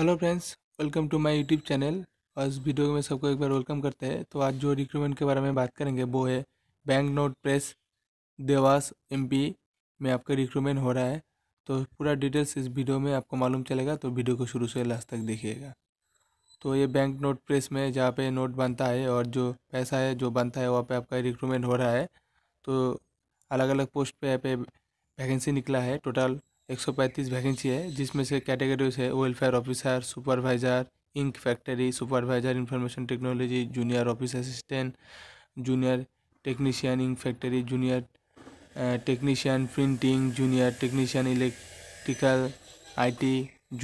hello friends welcome to my YouTube channel और इस video में सबको एक बार वेलकम करते हैं तो आज जो रिक्रूटमेंट के बारे में बात करेंगे वो है bank note press Dewas MP में आपका रिक्रूटमेंट हो रहा है तो पूरा डिटेल्स इस वीडियो में आपको मालूम चलेगा तो वीडियो को शुरू से लास्ट तक देखिएगा तो ये बैंक नोट प्रेस में जहाँ पर नोट बनता है और जो पैसा है जो बनता है वहाँ पर आपका रिक्रूटमेंट हो रहा है तो अलग अलग पोस्ट पर यहाँ पे वैकेंसी निकला है टोटल 135 वैकेंसी है जिसमें से कैटेगरीज है welfare officer supervisor ink factory supervisor information technology junior office assistant junior technician ink factory junior technician printing junior technician electrical IT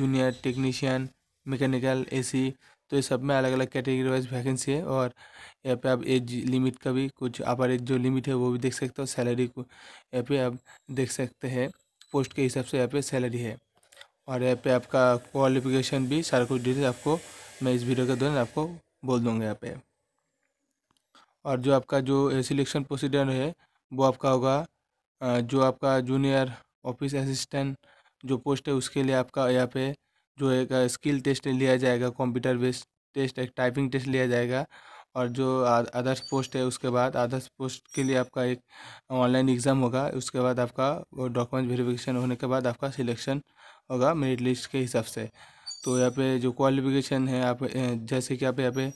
junior technician mechanical एसी तो ये सब में अलग अलग कैटेगरी वाइज वैकेंसी है और यहाँ पे आप एज लिमिट का भी कुछ अपर एज जो लिमिट है वो भी देख सकते हो सैलरी को यहाँ पे आप देख सकते हैं पोस्ट के हिसाब से यहाँ पे सैलरी है और यहाँ पे आपका क्वालिफिकेशन भी सारा कुछ डिटेल आपको मैं इस वीडियो के दौरान आपको बोल दूँगा यहाँ पे और जो आपका जो सिलेक्शन प्रोसीडर है वो आपका होगा जो आपका जूनियर ऑफिस असिस्टेंट जो पोस्ट है उसके लिए आपका यहाँ पे जो एक स्किल टेस्ट लिया जाएगा कंप्यूटर बेस्ड टेस्ट एक टाइपिंग टेस्ट लिया जाएगा और जो आदर्श पोस्ट है उसके बाद आदर्श पोस्ट के लिए आपका एक ऑनलाइन एग्ज़ाम होगा उसके बाद आपका डॉक्यूमेंट वेरिफिकेशन होने के बाद आपका सिलेक्शन होगा मेरिट लिस्ट के हिसाब से तो यहाँ पे जो क्वालिफिकेशन है आप जैसे कि आप यहाँ पे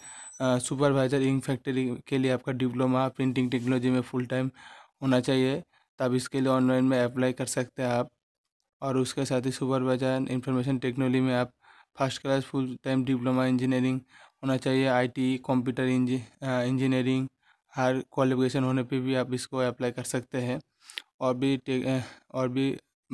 सुपरवाइज़र इंक फैक्ट्री के लिए आपका डिप्लोमा प्रिंटिंग टेक्नोलॉजी में फुल टाइम होना चाहिए तब इसके लिए ऑनलाइन में अप्लाई कर सकते हैं आप और उसके साथ ही सुपरवाइजर इंफॉर्मेशन टेक्नोलॉजी में आप first class full time diploma engineering होना चाहिए आईटी कंप्यूटर इंजीनियरिंग हर क्वालिफिकेशन होने पे भी आप इसको अप्लाई कर सकते हैं और भी uh, और भी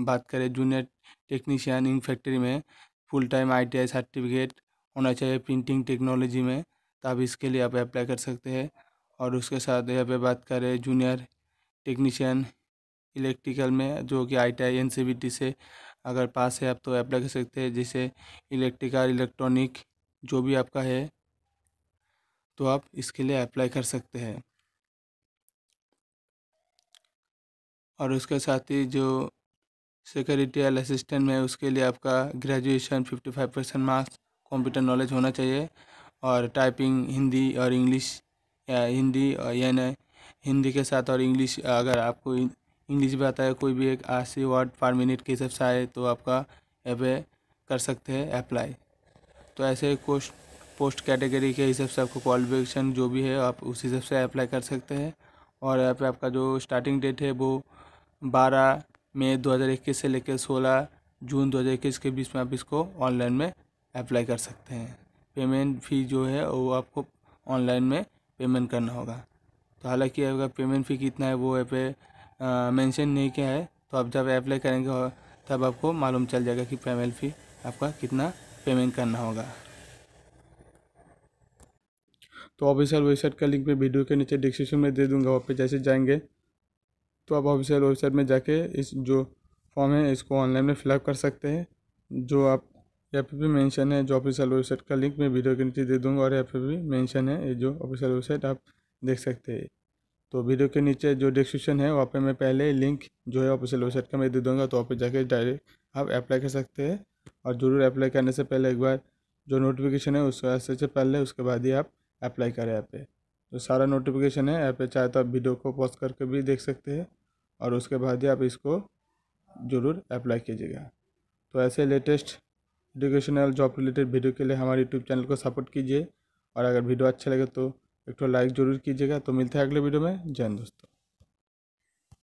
बात करें जूनियर टेक्नीशियन इन फैक्ट्री में फुल टाइम आईटीआई सर्टिफिकेट होना चाहिए प्रिंटिंग टेक्नोलॉजी में तो आप इसके लिए आप अप्लाई कर सकते हैं और उसके साथ यहाँ पे बात करें जूनियर टेक्नीशियन इलेक्ट्रिकल में जो कि आई टी से अगर पास है आप तो अप्लाई कर सकते हैं जैसे इलेक्ट्रिकल इलेक्ट्रॉनिक जो भी आपका है तो आप इसके लिए अप्लाई कर सकते हैं और उसके साथ ही जो एल असिस्टेंट में उसके लिए आपका graduation fifty five percent marks computer knowledge होना चाहिए और टाइपिंग हिंदी और इंग्लिश या हिंदी और यानी हिंदी के साथ और इंग्लिश अगर आपको इंग्लिश भी आता है कोई भी एक आशी वर्ड पर मिनट के हिसाब से आए तो आपका एप कर सकते हैं अप्लाई तो ऐसे कोर्स पोस्ट कैटेगरी के हिसाब से आपको क्वालिफिकेशन जो भी है आप उस हिसाब से अप्लाई कर सकते हैं और यहाँ पे आपका जो स्टार्टिंग डेट है वो बारह मई दो से लेकर 16 जून दो के बीच में आप इसको ऑनलाइन में अप्लाई कर सकते हैं पेमेंट फ़ी जो है वो आपको ऑनलाइन में पेमेंट करना होगा तो हालांकि आपका पेमेंट फ़ी कितना है वो यहाँ पे मेंशन नहीं किया है तो आप जब अप्लाई करेंगे तब आपको मालूम चल जाएगा कि पेमेंट फ़ी आपका कितना पेमेंट करना होगा तो ऑफिशियल वेबसाइट का लिंक मैं वीडियो के नीचे डिस्क्रिप्शन में दे दूँगा वहाँ पर जैसे जाएंगे तो आप ऑफिशियल वेबसाइट में जाके इस जो फॉर्म है इसको ऑनलाइन में फिलअप कर सकते हैं जो आप यहाँ पे भी मेंशन है जो ऑफिशियल वेबसाइट का लिंक मैं वीडियो के नीचे दे दूँगा और यहाँ पे भी मेंशन है ये जो ऑफिशियल वेबसाइट आप देख सकते हैं तो वीडियो के नीचे जो डिस्क्रिप्शन है वहाँ पर मैं पहले लिंक जो है ऑफिशियल वेबसाइट का मैं दे दूँगा तो वहाँ पर जाके डायरेक्ट आप अप्लाई कर सकते हैं और ज़रूर अप्लाई करने से पहले एक बार जो नोटिफिकेशन है उसको से पहले उसके बाद ही आप अप्लाई करें ऐप पे तो सारा नोटिफिकेशन है ऐप पे चाहे तो आप वीडियो को पॉज करके भी देख सकते हैं और उसके बाद ही आप इसको ज़रूर अप्लाई कीजिएगा तो ऐसे latest educational job related video के लिए हमारे यूट्यूब चैनल को सपोर्ट कीजिए और अगर वीडियो अच्छा लगे तो एक तो लाइक ज़रूर कीजिएगा तो मिलते हैं अगले वीडियो में जय दोस्तों